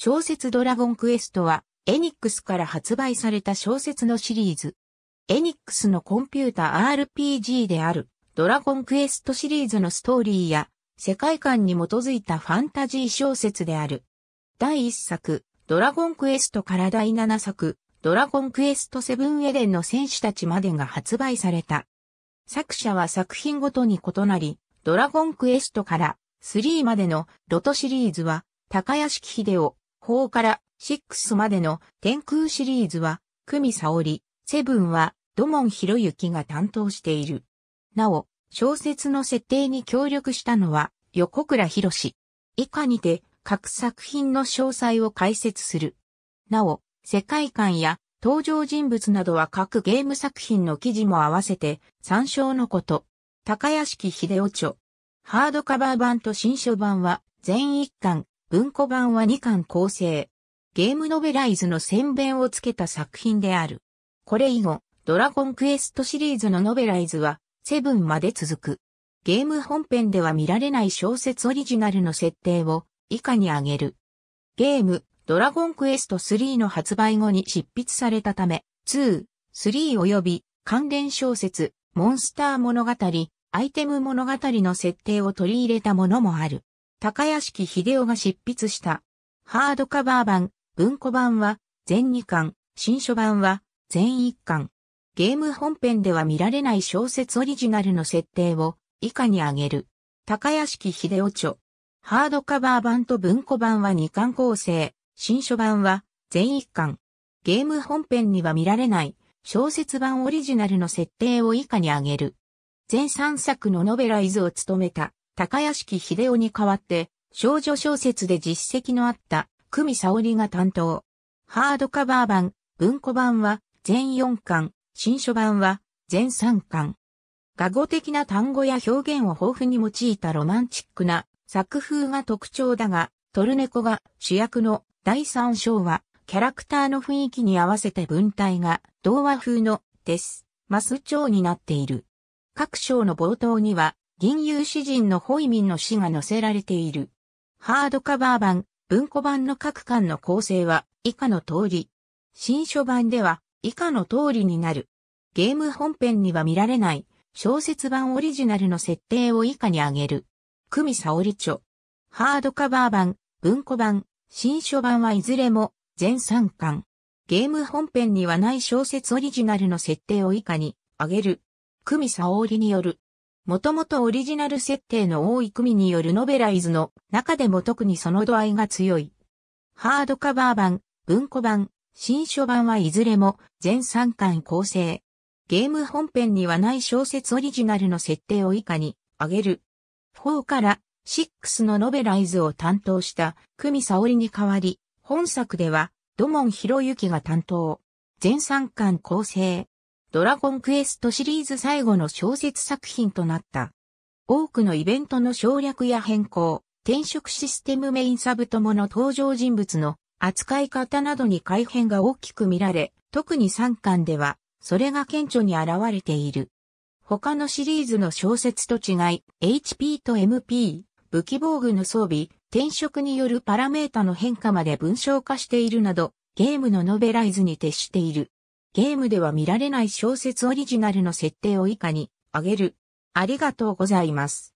小説ドラゴンクエストは、エニックスから発売された小説のシリーズ。エニックスのコンピュータ RPG である、ドラゴンクエストシリーズのストーリーや、世界観に基づいたファンタジー小説である。第1作、ドラゴンクエストから第7作、ドラゴンクエストセブンエデンの戦士たちまでが発売された。作者は作品ごとに異なり、ドラゴンクエストから3までのロトシリーズは、高屋敷秀夫、4から6までの天空シリーズは、久美沙織、セブンは、土門博之が担当している。なお、小説の設定に協力したのは、横倉博士。以下にて、各作品の詳細を解説する。なお、世界観や登場人物などは各ゲーム作品の記事も合わせて参照のこと。高屋敷秀夫著。ハードカバー版と新書版は全1巻文庫版は2巻構成。ゲームノベライズの宣弁をつけた作品である。これ以後、ドラゴンクエストシリーズのノベライズは、セブンまで続く。ゲーム本編では見られない小説オリジナルの設定を以下に挙げる。ゲーム、ドラゴンクエスト3の発売後に執筆されたため、2、3及び関連小説、モンスター物語、アイテム物語の設定を取り入れたものもある。高屋敷秀夫が執筆した。ハードカバー版、文庫版は全2巻、新書版は全1巻。ゲーム本編では見られない小説オリジナルの設定を以下に挙げる。高屋敷秀夫著。ハードカバー版と文庫版は2巻構成。新書版は全1巻。ゲーム本編には見られない小説版オリジナルの設定を以下に挙げる。全3作のノベライズを務めた高屋敷秀夫に代わって、少女小説で実績のあった、久美沙織が担当。ハードカバー版、文庫版は、全4巻、新書版は、全3巻。画語的な単語や表現を豊富に用いたロマンチックな作風が特徴だが、トルネコが主役の第3章は、キャラクターの雰囲気に合わせて文体が童話風のです。マス調になっている。各章の冒頭には、銀融詩人のホイミンの詩が載せられている。ハードカバー版、文庫版の各巻の構成は以下の通り。新書版では以下の通りになる。ゲーム本編には見られない小説版オリジナルの設定を以下に挙げる。久美沙織著。ハードカバー版、文庫版、新書版はいずれも全3巻。ゲーム本編にはない小説オリジナルの設定を以下に挙げる。久美沙織によるもともとオリジナル設定の多い組によるノベライズの中でも特にその度合いが強い。ハードカバー版、文庫版、新書版はいずれも全3巻構成。ゲーム本編にはない小説オリジナルの設定を以下に挙げる。4から6のノベライズを担当した久美沙織に代わり、本作では土門博之が担当。全3巻構成。ドラゴンクエストシリーズ最後の小説作品となった。多くのイベントの省略や変更、転職システムメインサブともの登場人物の扱い方などに改変が大きく見られ、特に3巻では、それが顕著に現れている。他のシリーズの小説と違い、HP と MP、武器防具の装備、転職によるパラメータの変化まで文章化しているなど、ゲームのノベライズに徹している。ゲームでは見られない小説オリジナルの設定を以下に上げる。ありがとうございます。